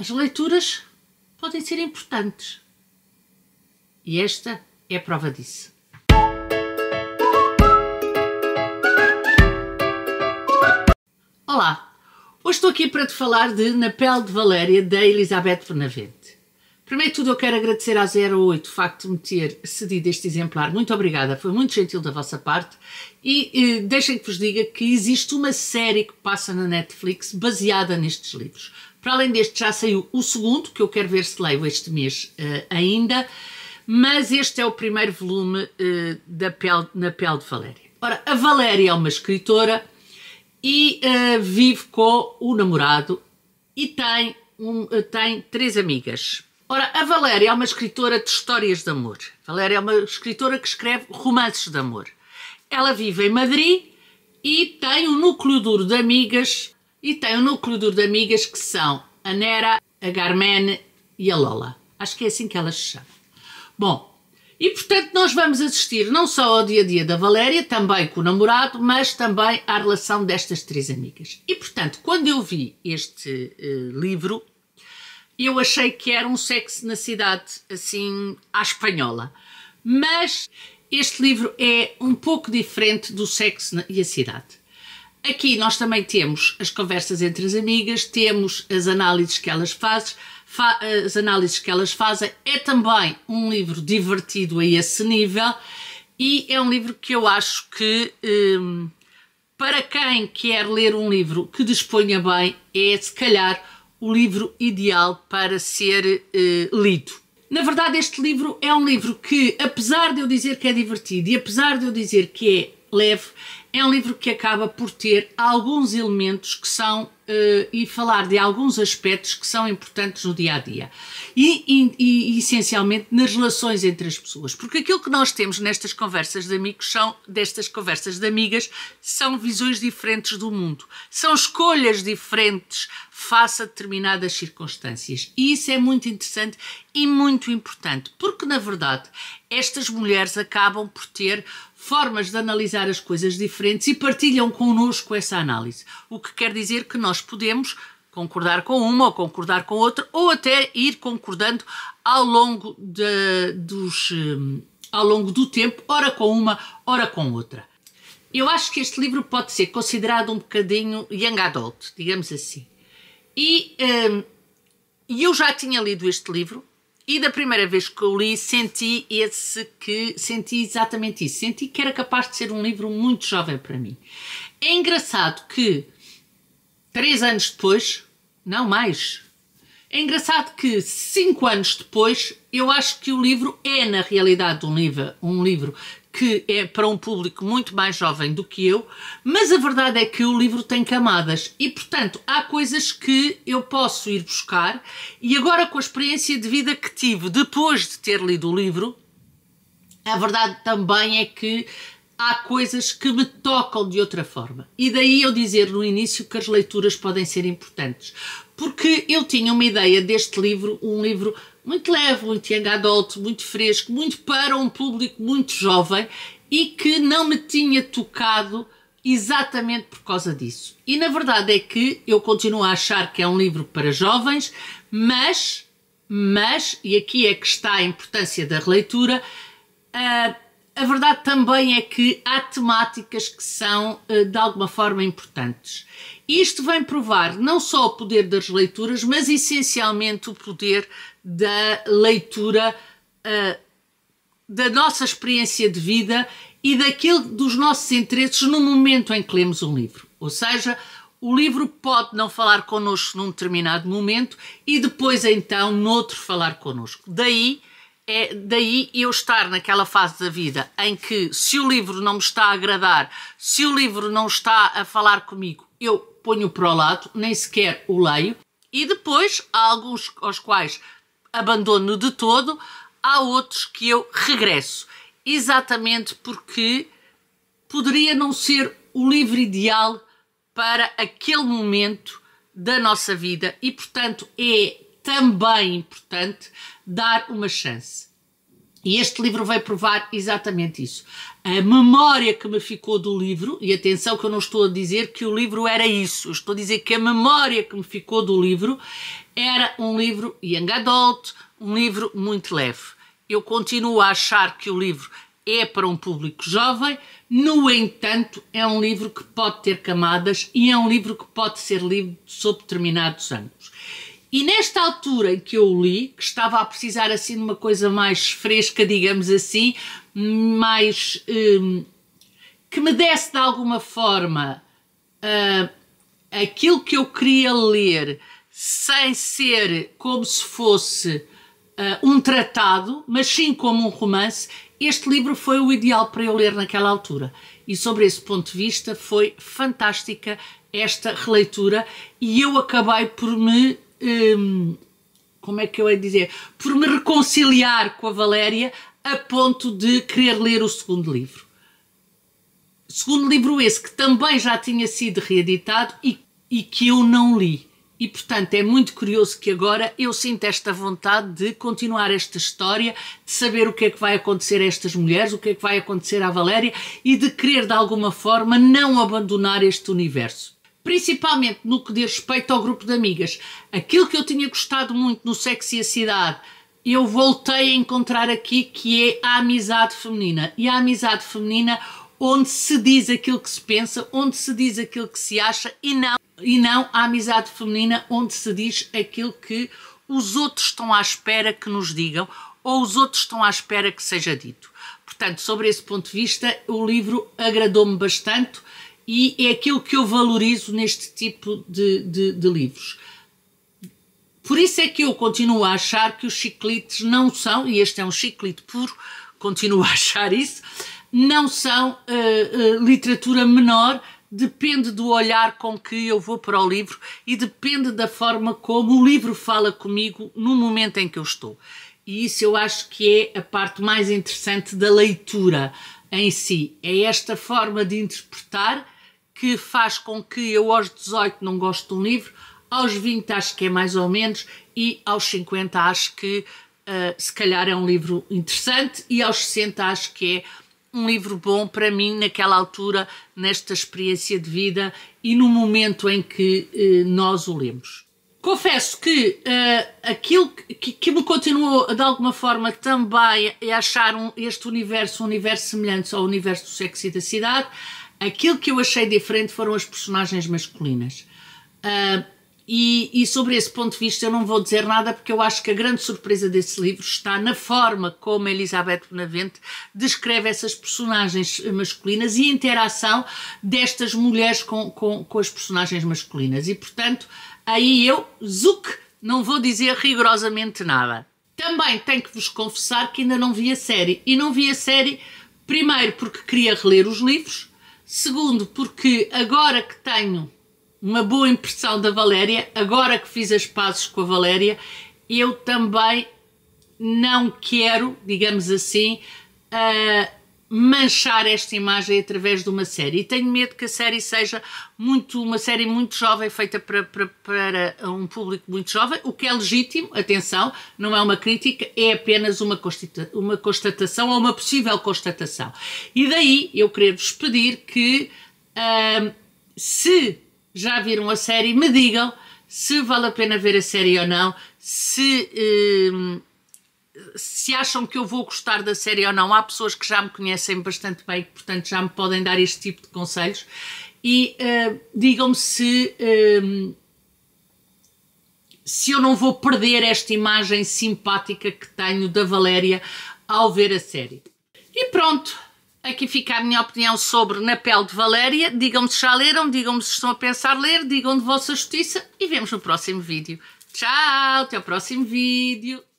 As leituras podem ser importantes e esta é a prova disso. Olá! Hoje estou aqui para te falar de Na Pele de Valéria, da Elizabeth Benavente. Primeiro de tudo, eu quero agradecer à 08 o facto de me ter cedido este exemplar. Muito obrigada, foi muito gentil da vossa parte. E eh, deixem que vos diga que existe uma série que passa na Netflix baseada nestes livros. Para além deste, já saiu o segundo, que eu quero ver se leio este mês eh, ainda, mas este é o primeiro volume eh, da pele, na pele de Valéria. Ora, a Valéria é uma escritora e eh, vive com o namorado e tem, um, tem três amigas Ora, a Valéria é uma escritora de histórias de amor. Valéria é uma escritora que escreve romances de amor. Ela vive em Madrid e tem um núcleo duro de amigas e tem um núcleo duro de amigas que são a Nera, a Garmene e a Lola. Acho que é assim que elas se chamam. Bom, e portanto nós vamos assistir não só ao dia a dia da Valéria, também com o namorado, mas também à relação destas três amigas. E portanto, quando eu vi este uh, livro, eu achei que era um sexo na cidade, assim, à espanhola. Mas este livro é um pouco diferente do sexo e a cidade. Aqui nós também temos as conversas entre as amigas, temos as análises que elas fazem, fa as análises que elas fazem. É também um livro divertido a esse nível e é um livro que eu acho que hum, para quem quer ler um livro que disponha bem é se calhar o livro ideal para ser eh, lido. Na verdade, este livro é um livro que, apesar de eu dizer que é divertido e apesar de eu dizer que é leve, é um livro que acaba por ter alguns elementos que são uh, e falar de alguns aspectos que são importantes no dia a dia e, e, e, essencialmente nas relações entre as pessoas, porque aquilo que nós temos nestas conversas de amigos são destas conversas de amigas são visões diferentes do mundo, são escolhas diferentes face a determinadas circunstâncias e isso é muito interessante e muito importante porque na verdade estas mulheres acabam por ter formas de analisar as coisas diferentes diferentes e partilham connosco essa análise. O que quer dizer que nós podemos concordar com uma ou concordar com outra, ou até ir concordando ao longo, de, dos, hum, ao longo do tempo, ora com uma, ora com outra. Eu acho que este livro pode ser considerado um bocadinho young adult, digamos assim. E hum, eu já tinha lido este livro, e da primeira vez que eu li, senti esse que senti exatamente isso. Senti que era capaz de ser um livro muito jovem para mim. É engraçado que três anos depois, não mais, é engraçado que cinco anos depois, eu acho que o livro é na realidade um livro, um livro que é para um público muito mais jovem do que eu, mas a verdade é que o livro tem camadas e, portanto, há coisas que eu posso ir buscar e agora com a experiência de vida que tive depois de ter lido o livro, a verdade também é que há coisas que me tocam de outra forma. E daí eu dizer no início que as leituras podem ser importantes. Porque eu tinha uma ideia deste livro, um livro muito leve, muito young adult, muito fresco, muito para um público muito jovem e que não me tinha tocado exatamente por causa disso. E na verdade é que eu continuo a achar que é um livro para jovens, mas, mas, e aqui é que está a importância da releitura, uh, a verdade também é que há temáticas que são eh, de alguma forma importantes. Isto vem provar não só o poder das leituras, mas essencialmente o poder da leitura eh, da nossa experiência de vida e daquilo dos nossos interesses no momento em que lemos um livro. Ou seja, o livro pode não falar connosco num determinado momento e depois então noutro falar connosco. Daí é daí eu estar naquela fase da vida em que, se o livro não me está a agradar, se o livro não está a falar comigo, eu ponho para o lado, nem sequer o leio. E depois há alguns aos quais abandono de todo, há outros que eu regresso, exatamente porque poderia não ser o livro ideal para aquele momento da nossa vida e, portanto, é também importante dar uma chance. E este livro vai provar exatamente isso. A memória que me ficou do livro, e atenção que eu não estou a dizer que o livro era isso, eu estou a dizer que a memória que me ficou do livro era um livro young adult, um livro muito leve. Eu continuo a achar que o livro é para um público jovem, no entanto, é um livro que pode ter camadas e é um livro que pode ser lido sob determinados ângulos. E nesta altura em que eu o li, que estava a precisar assim de uma coisa mais fresca, digamos assim, mais. Hum, que me desse de alguma forma uh, aquilo que eu queria ler, sem ser como se fosse uh, um tratado, mas sim como um romance, este livro foi o ideal para eu ler naquela altura. E sobre esse ponto de vista, foi fantástica esta releitura e eu acabei por me Hum, como é que eu hei de dizer? Por me reconciliar com a Valéria a ponto de querer ler o segundo livro. Segundo livro esse que também já tinha sido reeditado e, e que eu não li. E, portanto, é muito curioso que agora eu sinta esta vontade de continuar esta história, de saber o que é que vai acontecer a estas mulheres, o que é que vai acontecer à Valéria e de querer, de alguma forma, não abandonar este universo principalmente no que diz respeito ao grupo de amigas. Aquilo que eu tinha gostado muito no Sexy e a Cidade, eu voltei a encontrar aqui, que é a amizade feminina. E a amizade feminina onde se diz aquilo que se pensa, onde se diz aquilo que se acha e não, e não a amizade feminina onde se diz aquilo que os outros estão à espera que nos digam ou os outros estão à espera que seja dito. Portanto, sobre esse ponto de vista, o livro agradou-me bastante e é aquilo que eu valorizo neste tipo de, de, de livros. Por isso é que eu continuo a achar que os chiclites não são, e este é um chiclite puro, continuo a achar isso, não são uh, uh, literatura menor, depende do olhar com que eu vou para o livro e depende da forma como o livro fala comigo no momento em que eu estou. E isso eu acho que é a parte mais interessante da leitura em si, é esta forma de interpretar que faz com que eu aos 18 não goste de um livro, aos 20 acho que é mais ou menos e aos 50 acho que uh, se calhar é um livro interessante e aos 60 acho que é um livro bom para mim naquela altura, nesta experiência de vida e no momento em que uh, nós o lemos. Confesso que uh, aquilo que, que, me continuou de alguma forma também a é achar um, este universo um universo semelhante ao universo do sexo e da cidade Aquilo que eu achei diferente foram as personagens masculinas. Uh, e, e, sobre esse ponto de vista eu não vou dizer nada porque eu acho que a grande surpresa desse livro está na forma como Elizabeth Bonavente descreve essas personagens masculinas e a interação destas mulheres com, com, com as personagens masculinas. E portanto, aí eu, zuc, não vou dizer rigorosamente nada. Também tenho que vos confessar que ainda não vi a série. E não vi a série, primeiro porque queria reler os livros Segundo, porque agora que tenho uma boa impressão da Valéria, agora que fiz as pazes com a Valéria, eu também não quero, digamos assim, uh, manchar esta imagem através de uma série. E tenho medo que a série seja muito, uma série muito jovem, feita para, para, para, um público muito jovem, o que é legítimo, atenção, não é uma crítica, é apenas uma, uma constatação ou uma possível constatação. E daí eu queria vos pedir que, se já viram a série, me digam se vale a pena ver a série ou não, se se acham que eu vou gostar da série ou não, há pessoas que já me conhecem bastante bem, portanto já me podem dar este tipo de conselhos. E uh, digam-me se, eh, se eu não vou perder esta imagem simpática que tenho da Valéria ao ver a série. E pronto, aqui fica a minha opinião sobre Na Pele de Valéria. Digam-me se já leram, digam-me se estão a pensar ler, digam de vossa justiça e vemos no próximo vídeo. Tchau, até o próximo vídeo.